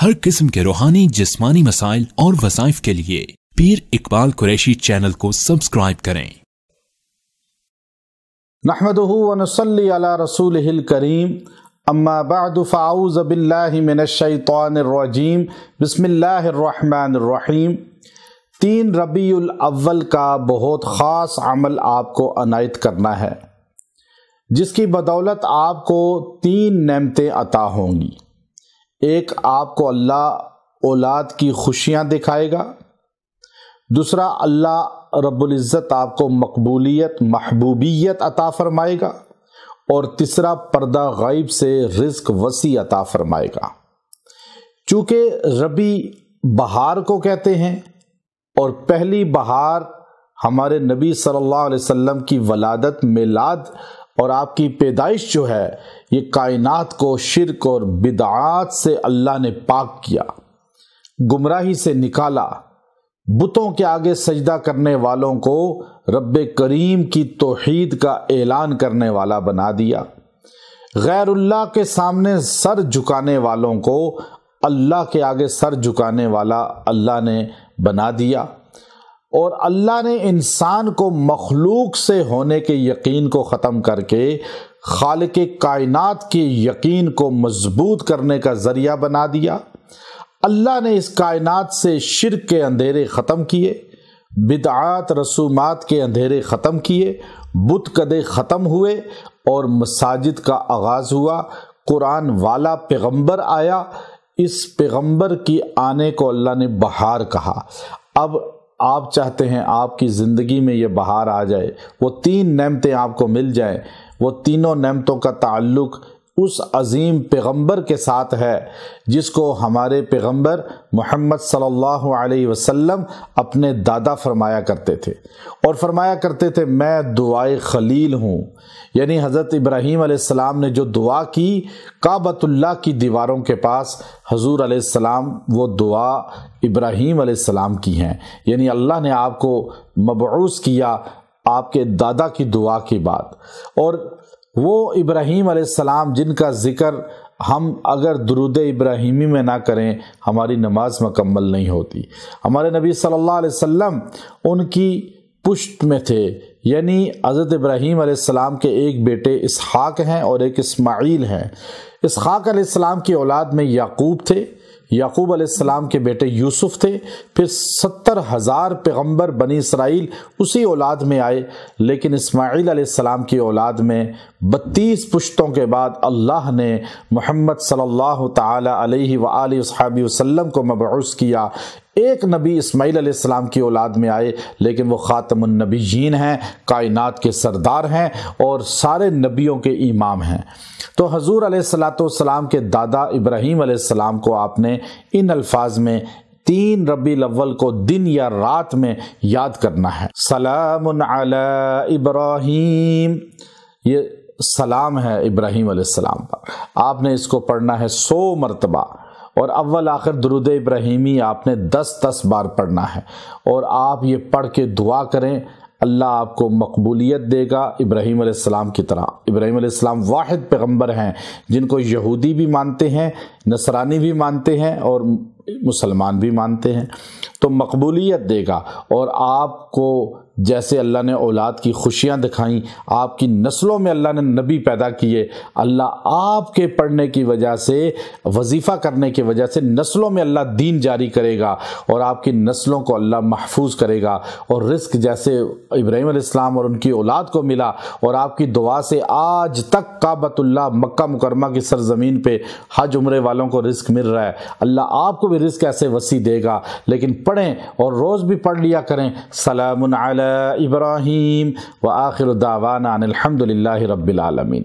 हर किस्म के रूहानी जिस्मानी मसाइल और वसाइफ के लिए पीर इकबाल कुरैशी चैनल को सब्सक्राइब करें नहमदली रसूल करीम अम्माबादफ़ाउज़बिल्लिमिनशैतरजीम बसमीम तीन रबील अव्वल का बहुत ख़ास अमल आपको अनायत करना है जिसकी बदौलत आपको तीन नमतें अता होंगी एक आपको अल्लाह औलाद की खुशियां दिखाएगा दूसरा अल्लाह रबुल्ज़त आपको मकबूलियत महबूबियत अता फरमाएगा और तीसरा पर्दा गैब से रिस्क वसी अता फरमाएगा चूँकि रबी बहार को कहते हैं और पहली बहार हमारे नबी सल्लल्लाहु अलैहि वसल्लम की वलादत मिलाद और आपकी पैदाइश जो है ये कायनात को शिरक और बिदात से अल्लाह ने पाक किया गुमराही से निकाला बुतों के आगे सजदा करने वालों को रब करीम की तोहीद का ऐलान करने वाला बना दिया गैरुल्लाह के सामने सर झुकाने वालों को अल्लाह के आगे सर झुकाने वाला अल्लाह ने बना दिया और अल्लाह ने इंसान को मखलूक से होने के यकीन को ख़त्म करके खाल के कायनात के यकीन को मजबूत करने का ज़रिया बना दिया अल्लाह ने इस कायनात से शिरक के अंधेरे ख़त्म किए बिदात रसूमात के अंधेरे ख़त्म किए बुत कदे ख़त्म हुए और मसाजिद का आगाज़ हुआ कुरान वाला पैगंबर आया इस पैगंबर की आने को अल्लाह ने बहार कहा अब आप चाहते हैं आपकी ज़िंदगी में ये बहार आ जाए वो तीन नमतें आपको मिल जाए वो तीनों नमतों का ताल्लुक़ उस अजीम पैगंबर के साथ है जिसको हमारे पैगंबर मोहम्मद सल्लल्लाहु अलैहि वसल्लम अपने दादा फरमाया करते थे और फरमाया करते थे मैं दुआए खलील हूँ यानी हज़रत इब्राहीम आसमाम ने जो दुआ की काबतुल्ला की दीवारों के पास हजूर आसमाम वो दुआ इब्राहीम आसमाम की हैं यानी अल्लाह ने आपको मबूस किया आपके दादा की दुआ की बात और वो इब्राहीम अलैहिस्सलाम जिनका ज़िक्र हम अगर दरुद इब्राहिमी में ना करें हमारी नमाज मकम्मल नहीं होती हमारे नबी सल्लल्लाहु अलैहि वसल्लम उनकी पुष्ट में थे यानी हज़रत इब्राहीम अलैहिस्सलाम के एक बेटे इसहाक हैं और एक इस्माइल हैं इसहाक अलैहिस्सलाम की औलाद में याकूब थे याकूब अलैहिस्सलाम के बेटे यूसुफ थे फिर सत्तर हज़ार पैगम्बर बनी इसराइल उसी औलाद में आए लेकिन इस्माइल अलैहिस्सलाम की औलाद में बत्तीस पुश्तों के बाद अल्लाह ने मोहम्मद सल्लल्लाहु अलैहि वसल्लम को मबूस किया एक नबी इस्माईल सलाम की औलाद में आए लेकिन वो ख़ातमनबीन हैं कायनात के सरदार हैं और सारे नबियों के इमाम हैं तो हजूर सलाम के दादा इब्राहीम सलाम को आपने इन अल्फाज में तीन रबी अव्वल को दिन या रात में याद करना है सलाम इब्राहिम ये सलाम है इब्राहीम सलाम पर आपने इसको पढ़ना है सौ मरतबा और अव्वल आखिर दरुद इब्राहिमी आपने दस दस बार पढ़ना है और आप ये पढ़ के दुआ करें अल्लाह आपको मकबूलियत देगा इब्राहीम आसमाम की तरह इब्राहीम आसमाम वाद पैगम्बर हैं जिनको यहूदी भी मानते हैं नसरानी भी मानते हैं और मुसलमान भी मानते हैं तो मकबूलियत देगा और आपको जैसे अल्लाह ने औलाद की खुशियाँ दिखाई आपकी नस्लों में अल्लाह ने नबी पैदा किए अल्लाह आपके पढ़ने की वजह से वजीफ़ा करने की वजह से नस्लों में अल्लाह दीन जारी करेगा और आपकी नस्लों को अल्लाह महफूज करेगा और रिस्क जैसे इब्राहिम इस्लाम और उनकी औलाद को मिला और आपकी दुआ से आज तक काबतुल्ला मक्का मुकरमा की सरजमीन पर हज उम्र वालों को रिस्क मिल रहा है अल्लाह आपको भी भी रिस्क ऐसे वसी देगा लेकिन पढ़ें और रोज़ भी पढ़ लिया करें सलाम इब्राहिम व आखिर दावाना अनिलहमदिल्ला रबालमीन